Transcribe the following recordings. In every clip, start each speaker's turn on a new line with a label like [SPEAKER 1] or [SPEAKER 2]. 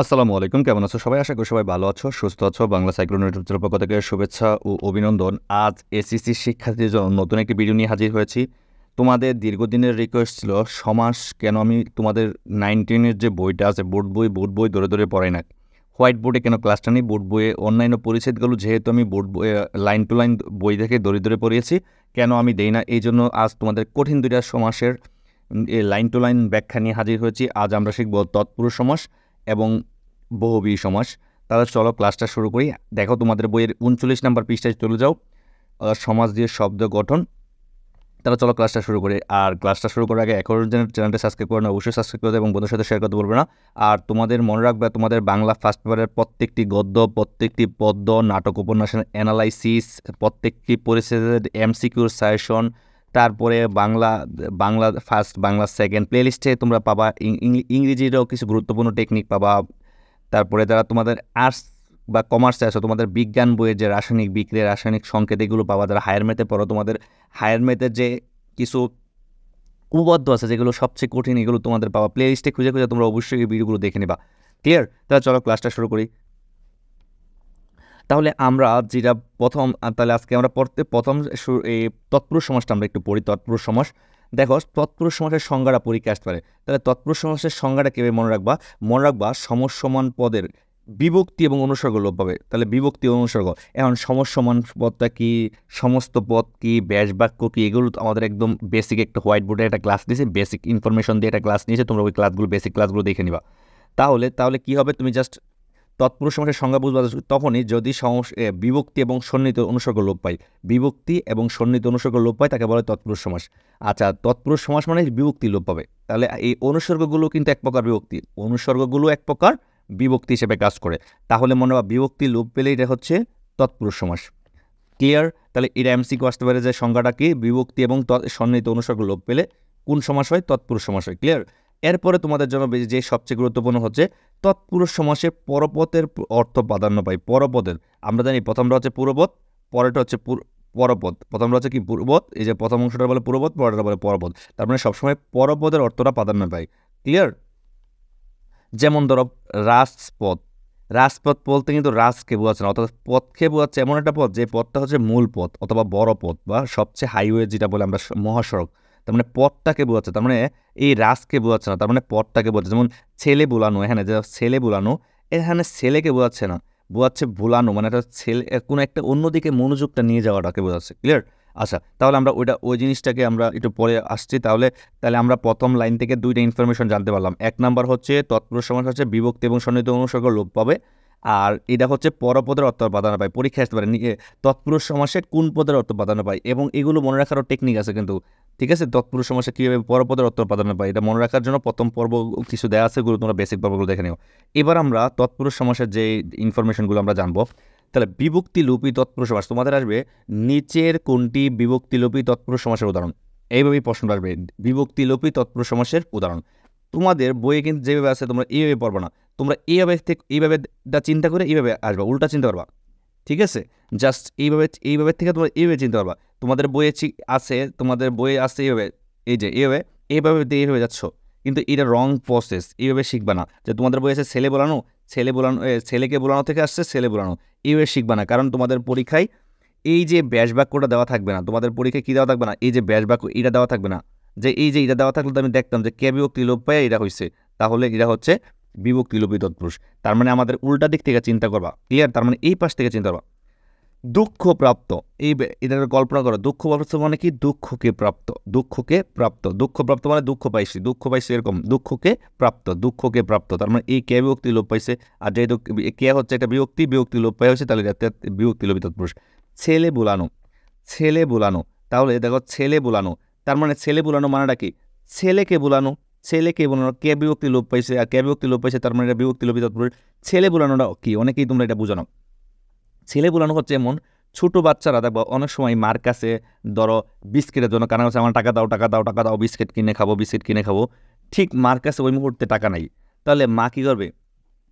[SPEAKER 1] আসসালামু আলাইকুম কেমন আছো সবাই আশা করি সবাই ভালো আছো সুস্থ আছো বাংলা সাইক্লোন ইউটিউব পক্ষ থেকে শুভেচ্ছা ও অভিনন্দন আজ এসিসি শিক্ষার্থীর জন্য নতুন একটি ভিডিও নিয়ে হাজির হয়েছি তোমাদের দীর্ঘদিনের রিকোয়েস্ট ছিল সমাস কেন আমি তোমাদের নাইন টেনের যে বইটা আছে বোর্ড বই বোর্ড বই ধরে ধরে পড়াই না হোয়াইট বোর্ডে কেন ক্লাসটা নেই বোর্ড বইয়ে অন্যান্য পরিচ্ছেদগুলো যেহেতু আমি বোর্ড বই লাইন টু লাইন বই দেখে দরে ধরে পড়িয়েছি কেন আমি দেই না এই জন্য আজ তোমাদের কঠিন দুইটা সমাসের লাইন টু লাইন ব্যাখ্যা নিয়ে হাজির হয়েছি আজ আমরা শিখব তৎপুরুষ সমাস এবং বহুবি সমাস তাহলে চলো ক্লাসটা শুরু করি দেখো তোমাদের বইয়ের উনচল্লিশ নাম্বার পৃষ্ঠায় চলে যাও সমাজ দিয়ে শব্দ গঠন তাহলে চলো ক্লাসটা শুরু করি আর ক্লাসটা শুরু করার আগে এখন যেন চ্যানেলটা সাবস্ক্রাইব করে না অবশ্যই সাবস্ক্রাইব করে এবং বন্ধুর সাথে শেয়ার করতে বলবে না আর তোমাদের মনে রাখবে তোমাদের বাংলা ফার্স্ট পেপারের প্রত্যেকটি গদ্য প্রত্যেকটি পদ্য নাটক উপন্যাসের অ্যানালাইসিস প্রত্যেকটি পরিস্থিতির এমসিকিউর সাজেশন তারপরে বাংলা বাংলা ফার্স্ট বাংলা সেকেন্ড প্লেলিস্টে তোমরা পাবা ইংরেজিরও কিছু গুরুত্বপূর্ণ টেকনিক পাবা তারপরে যারা তোমাদের আর্টস বা কমার্সে আসো তোমাদের বিজ্ঞান বইয়ের যে রাসায়নিক বিক্রিয়া রাসায়নিক সংকেত এগুলো পাবা যারা হায়ার ম্যাথে পড়ো তোমাদের হায়ার ম্যাথের যে কিছু উপপাদ্য আছে যেগুলো সবচেয়ে কঠিন এগুলো তোমাদের পাওয়া প্লে লিস্টে খুঁজে খুঁজে তোমরা অবশ্যই এই ভিডিওগুলো দেখে নেবা ক্লিয়ার তাহলে চলো ক্লাসটা শুরু করি তাহলে আমরা যেটা প্রথম তাহলে আজকে আমরা পড়তে প্রথম তৎপুরুষ সমাজটা আমরা একটু পড়ি তৎপুরুষ সমাস দেখো তৎপুরুষ সমাসের সংজ্ঞাটা পরীক্ষা আসতে পারে তাহলে তৎপুরুষ সমাসের সংজ্ঞাটা কেবে মনে রাখবা মনে রাখবা সমসমান পদের বিভক্তি এবং অনুসর্গ লোপ পাবে তাহলে বিভক্তি এবং অনুসর্গ এখন সমসমান পদটা কি সমস্ত পদ কি ব্যাস বাক্য কি এগুলো আমাদের একদম বেসিক একটা হোয়াইট বোর্ডে একটা ক্লাস নিয়েছে বেসিক ইনফরমেশন দিয়ে একটা ক্লাস নিয়েছে তোমরা ওই ক্লাসগুলো বেসিক ক্লাসগুলো দেখে নিবা তাহলে তাহলে কি হবে তুমি জাস্ট তৎপুরুষ সমাসের সংজ্ঞা বুঝবা তখনই যদি বিভক্তি এবং সন্নিহিত অনুসর্গ লোপ পায় বিভক্তি এবং সন্নিহিত অনুসর্গ লোপ পায় তাকে বলে তৎপুরুষ সমাস আচ্ছা তৎপুরুষ সমাস মানে বিভক্তি লোপ পাবে তাহলে এই অনুসর্গগুলো কিন্তু এক প্রকার বিভক্তি অনুসর্গগুলো এক প্রকার বিভক্তি হিসেবে কাজ করে তাহলে মনে হয় বিভক্তি লোপ পেলে এটা হচ্ছে তৎপুরুষ সমাস ক্লিয়ার তাহলে এটা এমসিকিউ আসতে পারে যে সংজ্ঞাটা কি বিভক্তি এবং সন্নিহিত অনুসর্গ লোপ পেলে কোন সমাস হয় তৎপুরুষ সমাস হয় ক্লিয়ার এরপরে তোমাদের জন্য যে সবচেয়ে গুরুত্বপূর্ণ হচ্ছে তৎপুরুষ সমাসে পরপথের অর্থ প্রাধান্য পাই পরপদের আমরা জানি প্রথমটা হচ্ছে পূর্বপথ পরেরটা হচ্ছে পরপথ প্রথমটা হচ্ছে কি পূর্বপথ এই যে প্রথম অংশটা বলে পূর্বপথ পরেরটা বলে পরপথ তার মানে সবসময় পরপদের অর্থটা প্রাধান্য পাই ক্লিয়ার যেমন ধরো রাজপথ রাজপথ বলতে কিন্তু রাজকে বোঝাচ্ছে না অর্থাৎ পথকে বোঝাচ্ছে এমন একটা পথ যে পথটা হচ্ছে মূল পথ অথবা বড় পথ বা সবচেয়ে হাইওয়ে যেটা বলে আমরা মহাসড়ক তার মানে পথটাকে বোঝাচ্ছে তার মানে এই রাসকে বোঝাচ্ছে না তার মানে পথটাকে বোঝাচ্ছে যেমন ছেলে বোলানো এখানে হ্যাঁ, যে ছেলে বোলানো এখানে ছেলেকে বোঝাচ্ছে না বোঝাচ্ছে বোলানো মানে একটা ছেলে কোনো একটা অন্যদিকে মনোযোগটা নিয়ে যাওয়াটাকে বোঝাচ্ছে ক্লিয়ার আচ্ছা তাহলে আমরা ওইটা ওই জিনিসটাকে আমরা একটু পরে আসছি তাহলে তাহলে আমরা প্রথম লাইন থেকে দুইটা ইনফরমেশন জানতে পারলাম এক নাম্বার হচ্ছে তৎপুরুষ সমাজ হচ্ছে বিভক্তি এবং সন্নিহিত অনুসর্গ লোপ পাবে আর এটা হচ্ছে পরপদের অর্থ প্রাধান্য পায় পরীক্ষা আসতে পারে তৎপুরুষ সমাসে কোন পদের অর্থ প্রাধান্য পায় এবং এগুলো মনে রাখারও টেকনিক আছে কিন্তু ঠিক আছে তৎপুরুষ সমাসে কীভাবে পরপদের অর্থ প্রাধান্য পায় এটা মনে রাখার জন্য প্রথম পর্ব কিছু দেওয়া আছে এগুলো তোমরা বেসিক পর্বগুলো দেখে নিও এবার আমরা তৎপুরুষ সমাসের যে ইনফরমেশনগুলো আমরা জানবো তাহলে বিভক্তি লুপি তৎপুরুষ সমাস তোমাদের আসবে নিচের কোনটি বিভক্তি লুপি তৎপুরুষ সমাসের উদাহরণ এইভাবেই প্রশ্ন আসবে বিভক্তি লোপি তৎপুরুষ সমাসের উদাহরণ তোমাদের বইয়ে কিন্তু যেভাবে আছে তোমরা এইভাবে পড়বে না তোমরা এইভাবে এইভাবে চিন্তা করে এইভাবে আসবা উল্টা চিন্তা করবা ঠিক আছে জাস্ট এইভাবে এইভাবে থেকে তোমরা এইভাবে চিন্তা করবা তোমাদের বইয়ে আছে তোমাদের বইয়ে আছে এইভাবে এই যে এইভাবে এইভাবে দিয়ে এইভাবে যাচ্ছ কিন্তু এটা রং প্রসেস এইভাবে শিখবা না যে তোমাদের বই আছে ছেলে বোলানো ছেলে বোলানো ছেলেকে বোলানো থেকে আসছে ছেলে বোলানো এইভাবে শিখবা না কারণ তোমাদের পরীক্ষায় এই যে ব্যাস বাক্যটা দেওয়া থাকবে না তোমাদের পরীক্ষায় কী দেওয়া থাকবে না এই যে ব্যাস বাক্য এটা দেওয়া থাকবে না যে এই যে এটা দেওয়া থাকলে তো আমি দেখতাম যে কেবিও বিভক্তি লোপ এটা হয়েছে তাহলে এটা হচ্ছে বিভক্তি লোপি তৎপুরুষ তার মানে আমাদের উল্টা দিক থেকে চিন্তা করবা ক্লিয়ার তার মানে এই পাশ থেকে চিন্তা করবা দুঃখ প্রাপ্ত এই এটা কল্পনা করো দুঃখ প্রাপ্ত মানে কি দুঃখকে প্রাপ্ত দুঃখকে প্রাপ্ত দুঃখ প্রাপ্ত মানে দুঃখ পাইছি দুঃখ পাইছি এরকম দুঃখকে প্রাপ্ত দুঃখকে প্রাপ্ত তার মানে এই কে বিভক্তি লোপ পাইছে আর যেহেতু কে হচ্ছে একটা বিভক্তি বিভক্তি লোপ পাই হয়েছে তাহলে বিভক্তি লোপি তৎপুরুষ ছেলে বোলানো ছেলে বোলানো তাহলে দেখো ছেলে বোলানো তার মানে ছেলে বোলানো মানেটা কি ছেলেকে বোলানো ছেলে কে বোনানো কে বিভক্তি লোপ পাইছে আর কে বিভক্তি লোপ পাইছে তার মানে এটা বিভক্তি লোপি তৎপর ছেলে বোলানোটা কি অনেকেই তোমরা এটা বোঝানো ছেলে বোলানো হচ্ছে এমন ছোটো বাচ্চারা দেখবো অনেক সময় মার কাছে ধরো বিস্কিটের জন্য কারণ কাছে আমার টাকা দাও টাকা দাও টাকা দাও বিস্কিট কিনে খাবো বিস্কিট কিনে খাবো ঠিক মার কাছে ওই মুহূর্তে টাকা নাই তাহলে মা কী করবে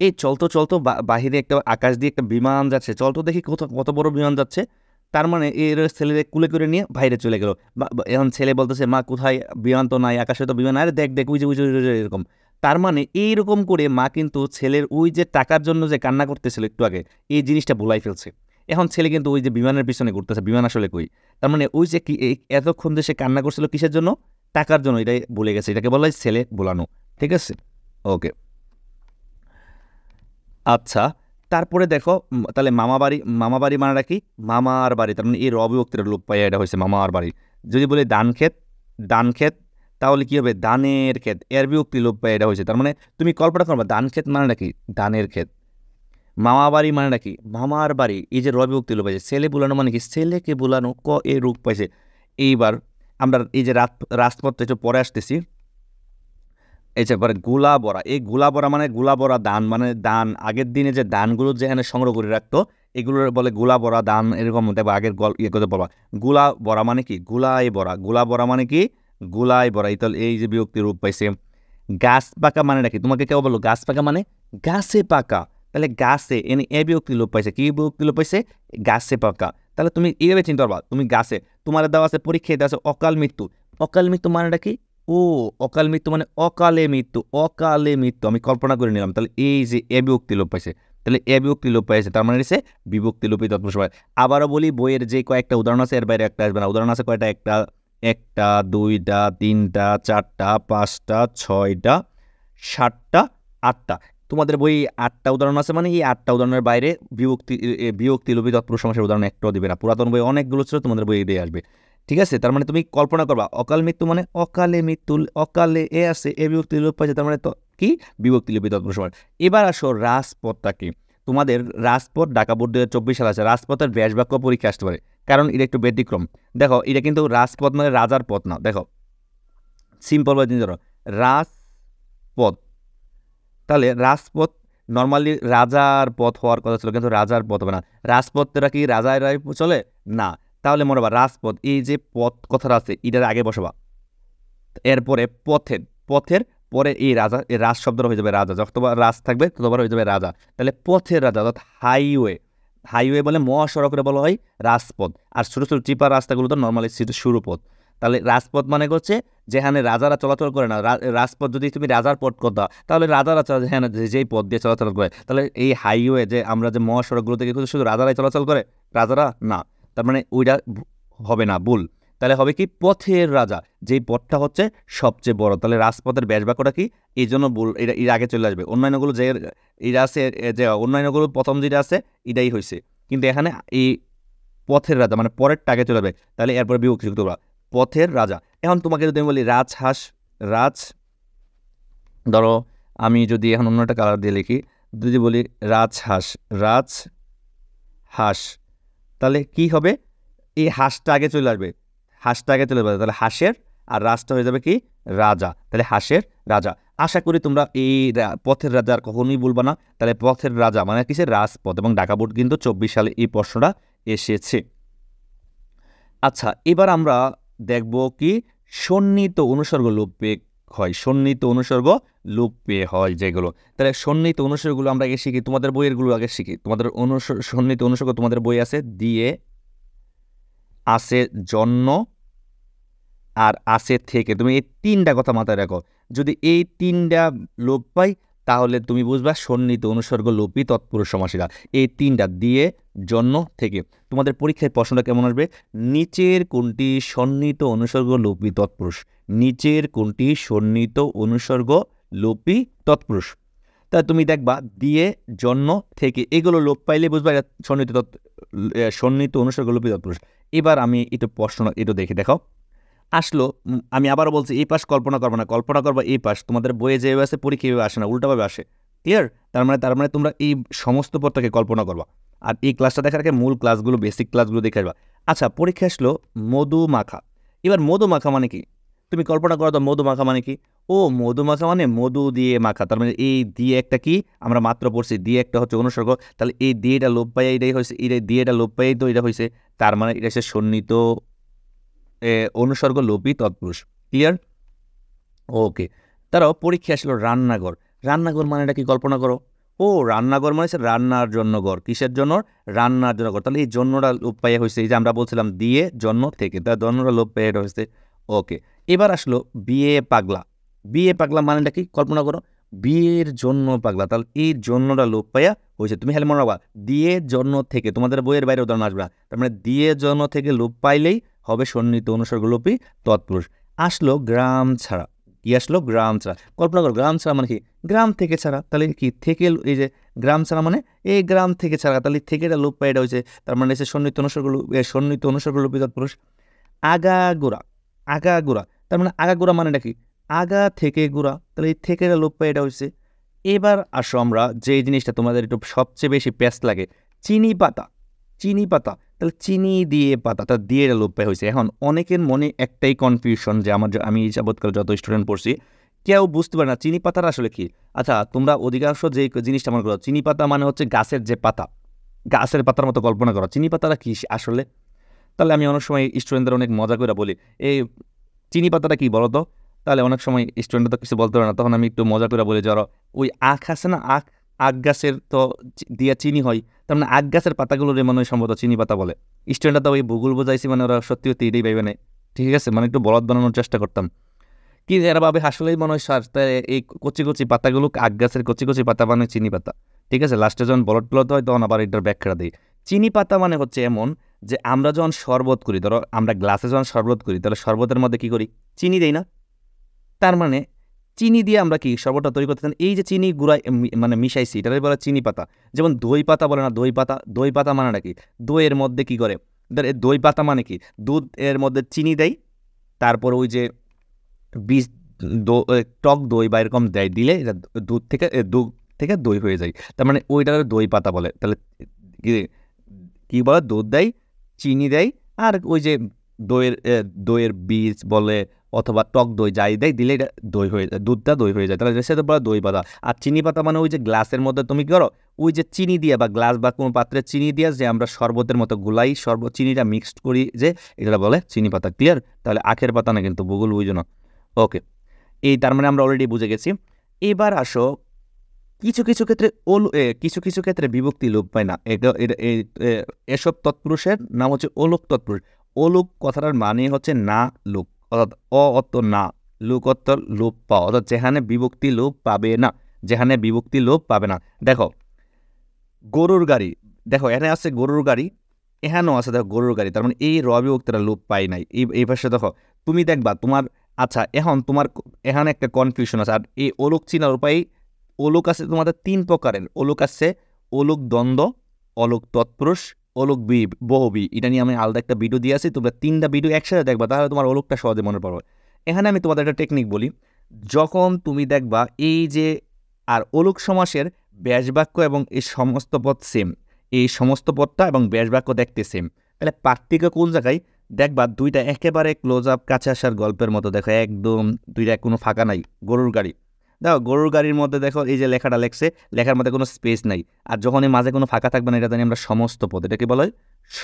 [SPEAKER 1] এই চলতো চলতো বাহিরে একটা আকাশ দিয়ে একটা বিমান যাচ্ছে চলতো দেখি কত কত বড় বিমান যাচ্ছে তার মানে এর ছেলেদের কুলে করে নিয়ে বাইরে চলে গেল এখন ছেলে বলতেছে মা কোথায় বিমান তো নাই আকাশে তো বিমান আরে দেখ দেখ উই যে উই এরকম তার মানে এইরকম করে মা কিন্তু ছেলের ওই যে টাকার জন্য যে কান্না করতেছিল একটু আগে এই জিনিসটা ভুলাই ফেলছে এখন ছেলে কিন্তু ওই যে বিমানের পিছনে ঘুরতেছে বিমান আসলে কই তার মানে ওই যে কি এতক্ষণ যে সে কান্না করছিল কিসের জন্য টাকার জন্য এটাই ভুলে গেছে এটাকে বলা হয় ছেলে বোলানো ঠিক আছে ওকে আচ্ছা তারপরে দেখো তাহলে মামা বাড়ি মামা বাড়ি মানে কি মামার বাড়ি তার মানে এই রবিভক্তির লোপ পাইয়া এটা হয়েছে মামার বাড়ি যদি বলি দান ক্ষেত দান ক্ষেত তাহলে কী হবে দানের ক্ষেত এর বিভক্তি লোপ পাইয়া এটা হয়েছে তার মানে তুমি কল্পনা করবা দান ক্ষেত মানে নাকি দানের ক্ষেত মামা বাড়ি মানে নাকি মামার বাড়ি এই যে রবিভক্তি লোপ পাইছে ছেলে বুলানো মানে কি ছেলেকে বোলানো ক এ রূপ পাইছে এইবার আমরা এই যে রাত রাজপথটা একটু পরে আসতেছি এই যে পরে বড়া এই গোলা বড়া মানে গোলা বড়া দান মানে দান আগের দিনে যে দানগুলো যে এনে সংগ্রহ করে রাখতো এগুলোর বলে গোলা বড়া দান এরকম হতে আগের গল ইয়ে করতে বলা গোলা বড়া মানে কি গোলাই বড়া গোলা বড়া মানে কি গোলাই বড়া ইতল এই যে বিভক্তি রূপ পাইছে গাছ পাকা মানে নাকি তোমাকে কেউ বললো গাছ পাকা মানে গাছে পাকা তাহলে গাছে এনে এ বিভক্তি লোপ পাইছে কি বিভক্তি লোপ পাইছে গাছে পাকা তাহলে তুমি এইভাবে চিন্তা করবা তুমি গাছে তোমার দেওয়া আছে পরীক্ষায় দেওয়া আছে অকাল মৃত্যু অকাল মৃত্যু মানেটা কি ও অকাল মৃত্যু মানে অকালে মৃত্যু অকালে মৃত্যু আমি কল্পনা করে নিলাম তাহলে এই যে এ বিভক্তি লোপ পাইছে তাহলে এ বিভক্তি লোপ পাইছে তার মানে এসে বিভক্তি লোপে তৎপুরুষ হয় আবারও বলি বইয়ের যে কয়েকটা উদাহরণ আছে এর বাইরে একটা আসবে না উদাহরণ আছে কয়টা একটা একটা দুইটা তিনটা চারটা পাঁচটা ছয়টা সাতটা আটটা তোমাদের বই আটটা উদাহরণ আছে মানে এই আটটা উদাহরণের বাইরে বিভক্তি বিভক্তি লোপি তৎপুরুষ সমাসের উদাহরণ একটাও দেবে না পুরাতন বই অনেকগুলো ছিল তোমাদের বই দিয়ে আসবে ঠিক আছে তার মানে তুমি কল্পনা করবা অকাল মৃত্যু মানে অকালে মৃত্যু অকালে এ আছে এ বিভক্তি লোপ পাচ্ছে তার মানে কি বিভক্তি লিপি তৎপুরুষ সমান এবার আসো রাজপথটা কি তোমাদের রাজপথ ঢাকা বোর্ড দু চব্বিশ সাল আছে রাজপথের ব্যাসবাক্য পরীক্ষা আসতে পারে কারণ এটা একটু ব্যতিক্রম দেখো এটা কিন্তু রাজপথ মানে রাজার পথ না দেখো সিম্পল বা জিনিস ধরো রাজপথ তাহলে রাজপথ নর্মালি রাজার পথ হওয়ার কথা ছিল কিন্তু রাজার পথ হবে না রাজপথটা কি রায় চলে না তাহলে মনে বা রাজপথ এই যে পথ কথাটা আছে এটার আগে বসবা এরপরে পথের পথের পরে এই রাজা এই রাজ শব্দ হয়ে যাবে রাজা যতবার রাজ থাকবে ততবার হয়ে যাবে রাজা তাহলে পথের রাজা অর্থাৎ হাইওয়ে হাইওয়ে বলে মহাসড়করে বলা হয় রাজপথ আর ছোটো ছোটো চিপা রাস্তাগুলো তো নর্মালি শুরু পথ তাহলে রাজপথ মানে করছে যেখানে রাজারা চলাচল করে না রাজপথ যদি তুমি রাজার পথ দাও তাহলে রাজারা হ্যাঁ যেই পথ দিয়ে চলাচল করে তাহলে এই হাইওয়ে যে আমরা যে মহাসড়কগুলো থেকে শুধু রাজারাই চলাচল করে রাজারা না তার মানে ওইটা হবে না ভুল তাহলে হবে কি পথের রাজা যেই পথটা হচ্ছে সবচেয়ে বড় তাহলে রাজপথের ব্যাস বাক্যটা কি এই জন্য ভুল এটা এর আগে চলে আসবে অন্যান্যগুলো যে এটা আছে যে অন্যান্যগুলো প্রথম যেটা আছে এটাই হয়েছে কিন্তু এখানে এই পথের রাজা মানে পরের টাকে চলে যাবে তাহলে এরপর যুক্ত করা পথের রাজা এখন তোমাকে যদি আমি বলি রাজহাঁস রাজ ধরো আমি যদি এখন অন্য একটা কালার দিয়ে লিখি যদি বলি রাজহাঁস রাজ হাঁস তাহলে কি হবে এই হাঁসটা আগে চলে আসবে হাঁসটা আগে চলে আসবে তাহলে হাঁসের আর রাজটা হয়ে যাবে কি রাজা তাহলে হাঁসের রাজা আশা করি তোমরা এই পথের রাজা আর কখনোই বলবা না তাহলে পথের রাজা মানে কিসের রাজপথ এবং ডাকা বোর্ড কিন্তু চব্বিশ সালে এই প্রশ্নটা এসেছে আচ্ছা এবার আমরা দেখব কি সন্নিহিত অনুসর্গ লোপে হয় সন্নিহিত অনুসর্গ লুপ পেয়ে হয় যেগুলো তাহলে সন্নিহিত অনুসারগুলো আমরা আগে শিখি তোমাদের বইয়েরগুলো আগে শিখি তোমাদের অনুসর সন্নিহিত অনুসর্গ তোমাদের বই আছে দিয়ে আছে জন্ম আর আছে থেকে তুমি এই তিনটা কথা মাথায় রাখো যদি এই তিনটা লোপ পাই তাহলে তুমি বুঝবা সন্নিহিত অনুসর্গ লোপই তৎপুরুষ সমাসীরা এই তিনটা দিয়ে জন্ম থেকে তোমাদের পরীক্ষায় প্রশ্নটা কেমন আসবে নিচের কোনটি সন্নিহিত অনুসর্গ লোপি তৎপুরুষ নিচের কোনটি সন্নিহিত অনুসর্গ লোপি তৎপুরুষ তা তুমি দেখবা দিয়ে জন্ম থেকে এগুলো লোপ পাইলে বুঝবা এটা সন্নিহিত তৎ সন্নিহিত অনুসর্গ লোপি তৎপুরুষ এবার আমি এটা প্রশ্ন এটা দেখে দেখাও আসলো আমি আবারও বলছি এই পাশ কল্পনা করবো না কল্পনা করবা এই পাশ তোমাদের বইয়ে যেভাবে আসে পরীক্ষা এভাবে আসে না উল্টাভাবে আসে ক্লিয়ার তার মানে তার মানে তোমরা এই সমস্ত পথটাকে কল্পনা করবা আর এই ক্লাসটা দেখার আগে মূল ক্লাসগুলো বেসিক ক্লাসগুলো দেখে আসবা আচ্ছা পরীক্ষা আসলো মধু মাখা এবার মধু মাখা মানে কি তুমি কল্পনা করো তো মধু মাখা মানে কি ও মধু মাখা মানে মধু দিয়ে মাখা তার মানে এই দিয়ে একটা কি আমরা মাত্র পড়ছি দিয়ে একটা হচ্ছে অনুসর্গ তাহলে এই দিয়েটা লোপ পাইয়া এটাই হয়েছে এটা দিয়েটা লোপ পাই তো এটা হয়েছে তার মানে এটা হচ্ছে সন্নিহিত অনুসর্গ লোপি তৎপুরুষ ক্লিয়ার ওকে তারাও পরীক্ষা আসলো রান্নাঘর রান্নাঘর মানে এটা কি কল্পনা করো ও রান্নাঘর মানে রান্নার জন্য ঘর কিসের জন্য রান্নার জন্য ঘর তাহলে এই জন্যটা লোপ পাইয়া হয়েছে এই যে আমরা বলছিলাম দিয়ে জন্ম থেকে তার জন্যটা লোপ পাইয়া হয়েছে ওকে এবার আসলো বিয়ে পাগলা বিয়ে পাগলা মানেটা কি কল্পনা করো বিয়ের জন্য পাগলা তাহলে এই জন্যটা লোপ পাইয়া হয়েছে তুমি হেলে মনে রাখবা দিয়ে জন্য থেকে তোমাদের বইয়ের বাইরে উদাহরণ আসবে তার মানে দিয়ে জন্য থেকে লোপ পাইলেই হবে সন্নিহিত অনুসর্গ লোপই তৎপুরুষ আসলো গ্রাম ছাড়া কি আসলো গ্রাম ছাড়া কল্পনা করো গ্রাম ছাড়া মানে কি গ্রাম থেকে ছাড়া তাহলে কি থেকে এই যে গ্রাম ছাড়া মানে এই গ্রাম থেকে ছাড়া তাহলে থেকে এটা লোপ পাইটা হয়েছে তার মানে এসে সন্নিহিত অনুসর্গ সন্নিহিত অনুসর্গ লোপি তৎপুরুষ আগাগোড়া আগাগোড়া তার মানে আগাগোড়া মানেটা কি আগা থেকে গুড়া তাহলে এই থেকে লোপ পায় এটা হয়েছে এবার আসো আমরা যে জিনিসটা তোমাদের একটু সবচেয়ে বেশি প্যাস লাগে চিনি পাতা চিনি পাতা তাহলে চিনি দিয়ে পাতাটা দিয়ে এটা লোপ পায় হয়েছে এখন অনেকের মনে একটাই কনফিউশন যে আমার আমি যাবৎকাল যত স্টুডেন্ট পড়ছি কেউ বুঝতে পারে না চিনি পাতার আসলে কি আচ্ছা তোমরা অধিকাংশ যে জিনিসটা মনে করো চিনি পাতা মানে হচ্ছে গাছের যে পাতা গাছের পাতার মতো কল্পনা করো চিনি পাতাটা কী আসলে তাহলে আমি অনেক সময় স্টুডেন্টদের অনেক মজা করে বলি এই চিনি পাতাটা কী বলো তো তাহলে অনেক সময় স্টুডেন্ট তো কিছু বলতে পারে না তখন আমি একটু মজা করে বলি যারা ওই আখ আছে না আখ আখ গাছের তো দিয়া চিনি হয় তার মানে আখ গাছের পাতাগুলো মনে হয় সম্ভবত চিনি পাতা বলে স্টুডেন্টরা তো ওই ভূগোল বোঝাইছি মানে ওরা সত্যি সত্যি এটাই পাইবে না ঠিক আছে মানে একটু বলদ বানানোর চেষ্টা করতাম কি এরা ভাবে আসলেই মনে হয় সার এই কচি কচি পাতাগুলো আখ গাছের কচি কচি পাতা মানে চিনি পাতা ঠিক আছে লাস্টে যখন বলট প্লট হয় তখন আবার এটার ব্যাখ্যা দিই চিনি পাতা মানে হচ্ছে এমন যে আমরা যখন শরবত করি ধরো আমরা গ্লাসে যখন শরবত করি তাহলে শরবতের মধ্যে কি করি চিনি দেই না তার মানে চিনি দিয়ে আমরা কি শরবতটা তৈরি করতে এই যে চিনি গুঁড়ায় মানে মিশাইছি এটাকে বলা চিনি পাতা যেমন দই পাতা বলে না দই পাতা দই পাতা মানে নাকি দইয়ের মধ্যে কি করে দই পাতা মানে কি দুধ এর মধ্যে চিনি দেয় তারপর ওই যে বীজ টক দই বা এরকম দেয় দিলে এটা দুধ থেকে দুধ থেকে দই হয়ে যায় তার মানে ওইটার দই পাতা বলে তাহলে কি বলে দুধ দেয় চিনি দেয় আর ওই যে দইয়ের দইয়ের বীজ বলে অথবা টক দই যাই দেয় দিলে এটা দই হয়ে যায় দুধটা দই হয়ে যায় তাহলে সেটা বলা দই পাতা আর চিনি পাতা মানে ওই যে গ্লাসের মধ্যে তুমি কী করো ওই যে চিনি দিয়ে বা গ্লাস বা কোনো পাত্রে চিনি দিয়ে যে আমরা শরবতের মতো গুলাই শরব চিনিটা মিক্সড করি যে এটা বলে চিনি পাতা ক্লিয়ার তাহলে আখের পাতা না কিন্তু বগুল ওই জন্য ওকে এই তার মানে আমরা অলরেডি বুঝে গেছি এবার আসো কিছু কিছু ক্ষেত্রে ওল কিছু কিছু ক্ষেত্রে বিভক্তি লোপ পায় না এসব তৎপুরুষের নাম হচ্ছে ওলোক তৎপুরুষ ওলোক কথাটার মানে হচ্ছে না লোক অর্থাৎ অ অত না লুক অত লোপ পাওয়া অর্থাৎ যেখানে বিভক্তি লোপ পাবে না যেখানে বিভক্তি লোপ পাবে না দেখো গরুর গাড়ি দেখো এখানে আছে গরুর গাড়ি এখানেও আছে দেখো গরুর গাড়ি তার মানে এই র বিভক্তিটা লোপ পাই নাই এই এই ভাষা দেখো তুমি দেখবা তোমার আচ্ছা এখন তোমার এখানে একটা কনফিউশন আছে আর এই ওলোক চিনার উপায় ওলোক আছে তোমাদের তিন প্রকারের ওলোক আছে অলোক দ্বন্দ্ব অলোক তৎপুরুষ ওলক বি বহবি এটা নিয়ে আমি আলাদা একটা ভিডিও দিয়ে আসি তোমরা তিনটা ভিডিও একসাথে দেখবা তাহলে তোমার ওলকটা সহজে মনে পড়বে এখানে আমি তোমাদের একটা টেকনিক বলি যখন তুমি দেখবা এই যে আর ওলক সমাসের ব্যাসবাক্য এবং এই সমস্ত পথ সেম এই সমস্ত পথটা এবং ব্যাসবাক্য দেখতে সেম তাহলে পার্থিক কোন জায়গায় দেখবা দুইটা একেবারে ক্লোজ আপ কাছে আসার গল্পের মতো দেখো একদম দুইটা কোনো ফাঁকা নাই গরুর গাড়ি দেখো গরুর গাড়ির মধ্যে দেখো এই যে লেখাটা লেখছে লেখার মধ্যে কোনো স্পেস নাই আর যখন এই মাঝে কোনো ফাঁকা থাকবে না এটা জানি আমরা সমস্ত পদ এটাকে বলা হয়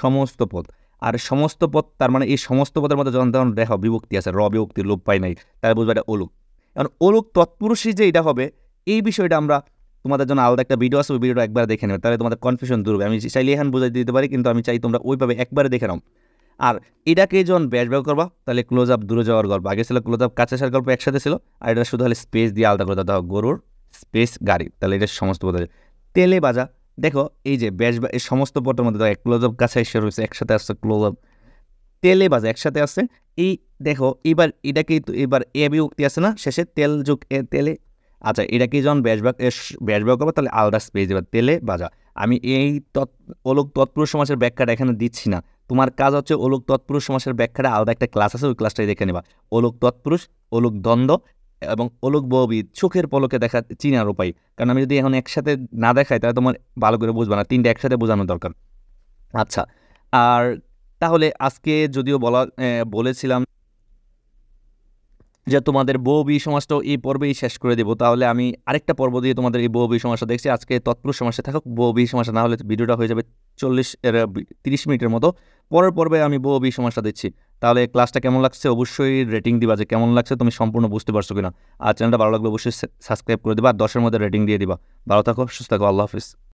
[SPEAKER 1] সমস্ত পদ আর সমস্ত পদ তার মানে এই সমস্ত পদের মধ্যে যখন তখন দেখো বিভক্তি আছে র বিভক্তি লোপ পাই নাই তাহলে বুঝবে এটা অলুক কারণ অলুক তৎপুরুষই যে এটা হবে এই বিষয়টা আমরা তোমাদের জন্য আলাদা একটা ভিডিও আছে ওই ভিডিওটা একবার দেখে নেবে তাহলে তোমাদের কনফিউশন দূর হবে আমি চাইলে এখান বুঝাই দিতে পারি কিন্তু আমি চাই তোমরা ওইভাবে একবারে দেখে নাও আর এটাকে যখন ব্যাস ব্যাক করবা তাহলে ক্লোজ আপ দূরে যাওয়ার গল্প আগে ছিল ক্লোজ আপ কাছে আসার গল্প একসাথে ছিল আর এটা শুধু হলে স্পেস দিয়ে আলাদা করে দাও গরুর স্পেস গাড়ি তাহলে এটা সমস্ত পদ তেলে বাজা দেখো এই যে ব্যাস এই সমস্ত পদের মধ্যে দেখো ক্লোজ আপ কাছে এসে রয়েছে একসাথে আসছে ক্লোজ আপ তেলে বাজা একসাথে আসছে এই দেখো এবার এটাকে এবার এ বি উক্তি আছে না শেষে তেল যুগ এ তেলে আচ্ছা এটাকে যখন এস ব্যাস ব্যাক করবো তাহলে আলাদা স্পেস দেবে তেলে বাজা আমি এই তৎ অলোক তৎপুরুষ সমাজের ব্যাখ্যাটা এখানে দিচ্ছি না তোমার কাজ হচ্ছে ওলোক তৎপুরুষ সমাসের ব্যাখ্যাটা আলাদা একটা ক্লাস আছে ওই ক্লাসটাই দেখে নেবা ওলোক তৎপুরুষ ওলোক দ্বন্দ্ব এবং ওলোক ববিদ চোখের পলকে দেখা চিনার উপায় কারণ আমি যদি এখন একসাথে না দেখাই তাহলে তোমার ভালো করে বুঝবা না তিনটা একসাথে বোঝানো দরকার আচ্ছা আর তাহলে আজকে যদিও বলা বলেছিলাম যে তোমাদের বৌবি সমাজটাও এই পর্বেই শেষ করে দেবো তাহলে আমি আরেকটা পর্ব দিয়ে তোমাদের এই বৌবি সমাজটা দেখছি আজকে তৎপুরুষ সমস্যা থাকুক বৌবি সমস্যা না হলে ভিডিওটা হয়ে যাবে চল্লিশ তিরিশ মিনিটের মতো পরের পর্বে আমি বহু সমস্যা দিচ্ছি তাহলে ক্লাসটা কেমন লাগছে অবশ্যই রেটিং দিবা যে কেমন লাগছে তুমি সম্পূর্ণ বুঝতে পারছো কিনা আর চ্যানেলটা ভালো লাগলে অবশ্যই সাবস্ক্রাইব করে দিবা আর দশের মধ্যে রেটিং দিয়ে দিবা ভালো থাকো সুস্থ থাকো আল্লাহ হাফিজ